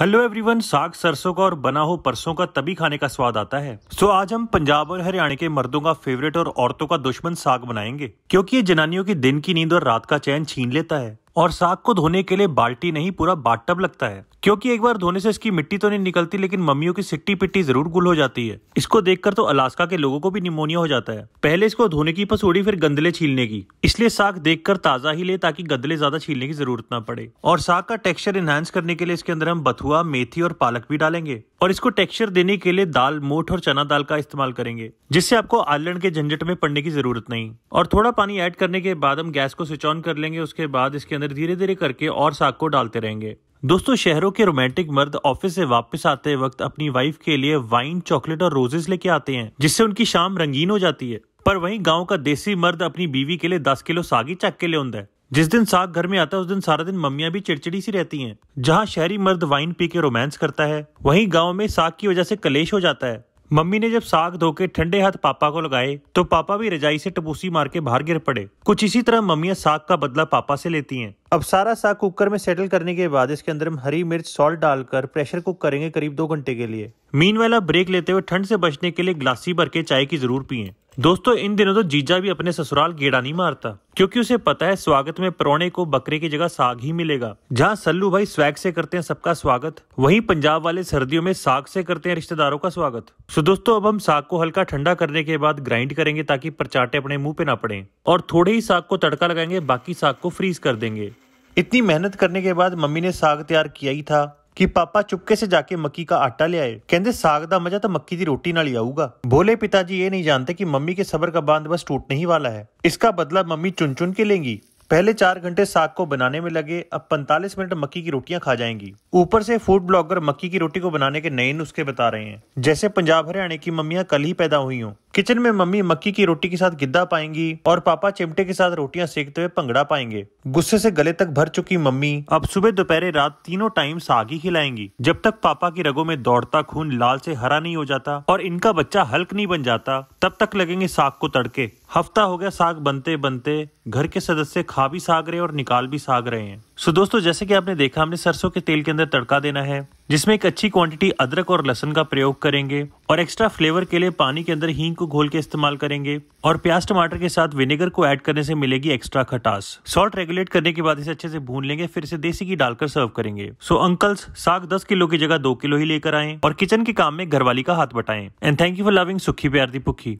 hello everyone साग सरसों का और बना हो परसों का तभी खाने का स्वाद आता है सो so, आज हम पंजाब और हरियाणा के मर्दों का फेवरेट और औरतों का दुश्मन साग बनाएंगे क्योंकि ये जनानियों की दिन की नींद और रात का चैन छीन लेता है और साग को धोने के लिए बाल्टी नहीं पूरा बाटटब लगता है क्योंकि एक बार धोने से इसकी मिट्टी तो नहीं निकलती लेकिन मम्मियों की सिट्टी पिट्टी जरूर गुल हो जाती है इसको देखकर तो अलास्का के लोगों को भी निमोनिया हो जाता है पहले इसको धोने की पसूड़ी फिर गंदले छीलने की इसलिए साग देखकर ताजा ही ले ताकि गंदले ज्यादा छीलने की जरूरत न पड़े और साग का टेक्स्चर इन्हांस करने के लिए इसके अंदर हम बथुआ मेथी और पालक भी डालेंगे और इसको टेक्सचर देने के लिए दाल मोट और चना दाल का इस्तेमाल करेंगे जिससे आपको आलन के झंझट में पड़ने की जरूरत नहीं और थोड़ा पानी ऐड करने के बाद हम गैस को स्विच ऑन कर लेंगे उसके बाद इसके अंदर धीरे धीरे करके और साग को डालते रहेंगे दोस्तों शहरों के रोमांटिक मर्द ऑफिस से वापस आते वक्त अपनी वाइफ के लिए वाइन चॉकलेट और रोजेस लेके आते हैं जिससे उनकी शाम रंगीन हो जाती है पर वहीं गांव का देसी मर्द अपनी बीवी के लिए दस किलो सागी चक के लिए है जिस दिन साग घर में आता है उस दिन सारा दिन मम्मियां भी चिड़चिड़ी सी रहती हैं जहाँ शहरी मर्द वाइन पी के रोमांस करता है वहीं गाँव में साग की वजह से कलेश हो जाता है मम्मी ने जब साग धो के ठंडे हाथ पापा को लगाए तो पापा भी रजाई से टपूसी मार के बाहर गिर पड़े कुछ इसी तरह मम्मियां साग का बदला पापा से लेती हैं अब सारा साग कुकर में सेटल करने के बाद इसके अंदर हम हरी मिर्च सॉल्ट डालकर प्रेशर कुक करेंगे करीब दो घंटे के लिए मीन वाला ब्रेक लेते हुए ठंड से बचने के लिए ग्लासी भर के चाय की जरूर पिए दोस्तों इन दिनों तो जीजा भी अपने ससुराल गेड़ा नहीं मारता क्योंकि उसे पता है स्वागत में परोने को बकरे की जगह साग ही मिलेगा जहाँ सल्लू भाई स्वैग से करते हैं सबका स्वागत वहीं पंजाब वाले सर्दियों में साग से करते हैं रिश्तेदारों का स्वागत सो दोस्तों अब हम साग को हल्का ठंडा करने के बाद ग्राइंड करेंगे ताकि परचाटे अपने मुंह पे ना पड़े और थोड़े ही साग को तड़का लगाएंगे बाकी साग को फ्रीज कर देंगे इतनी मेहनत करने के बाद मम्मी ने साग तैयार किया ही था ਕਿ ਪਾਪਾ ਚੁੱਪਕੇ ਸੇ ਜਾ ਕੇ ਮੱਕੀ ਦਾ ਆਟਾ ਲਿਆਏ ਕਹਿੰਦੇ ਸਾਗ ਦਾ ਮਜ਼ਾ ਤਾਂ ਮੱਕੀ ਦੀ ਰੋਟੀ ਨਾਲ ਹੀ ਆਊਗਾ ਭੋਲੇ ਪਿਤਾ ਜੀ नहीं जानते कि मम्मी के सबर का बांध बस टूटने ही वाला है इसका बदला मम्मी चुन चुन के लेंगी पहले चार घंटे साग को बनाने में लगे अब पैंतालीस मिनट मक्की की रोटियां खा जाएंगी ऊपर से फूड ब्लॉगर मक्की की रोटी को बनाने के नए नुस्खे बता रहे हैं जैसे पंजाब हरियाणा की मम्मियां कल ही पैदा हुई हों किचन में मम्मी मक्की की रोटी के साथ गिद्दा पाएंगी और पापा चिमटे के साथ रोटियां सेकते हुए भंगड़ा पाएंगे गुस्से से गले तक भर चुकी मम्मी अब सुबह दोपहर रात तीनों टाइम साग ही खिलाएंगी जब तक पापा की रगों में दौड़ता खून लाल से हरा नहीं हो जाता और इनका बच्चा हल्क नहीं बन जाता तब तक लगेंगे साग को तड़के हफ्ता हो गया साग बनते बनते घर के सदस्य खा भी साग रहे और निकाल भी साग रहे हैं सो so, दोस्तों जैसे कि आपने देखा हमने सरसों के तेल के अंदर तड़का देना है जिसमें एक अच्छी क्वांटिटी अदरक और लहसन का प्रयोग करेंगे और एक्स्ट्रा फ्लेवर के लिए पानी के अंदर हींग को घोल के इस्तेमाल करेंगे और प्याज टमाटर के साथ विनेगर को ऐड करने से मिलेगी एक्स्ट्रा खटास सॉल्ट रेगुलेट करने के बाद इसे अच्छे से भून लेंगे फिर इसे देसी घी डालकर सर्व करेंगे सो अंकल्स साग दस किलो की जगह दो किलो ही लेकर आए और किचन के काम में घरवाली का हाथ बटाएं and thank you for loving सुखी प्यार दी पुखी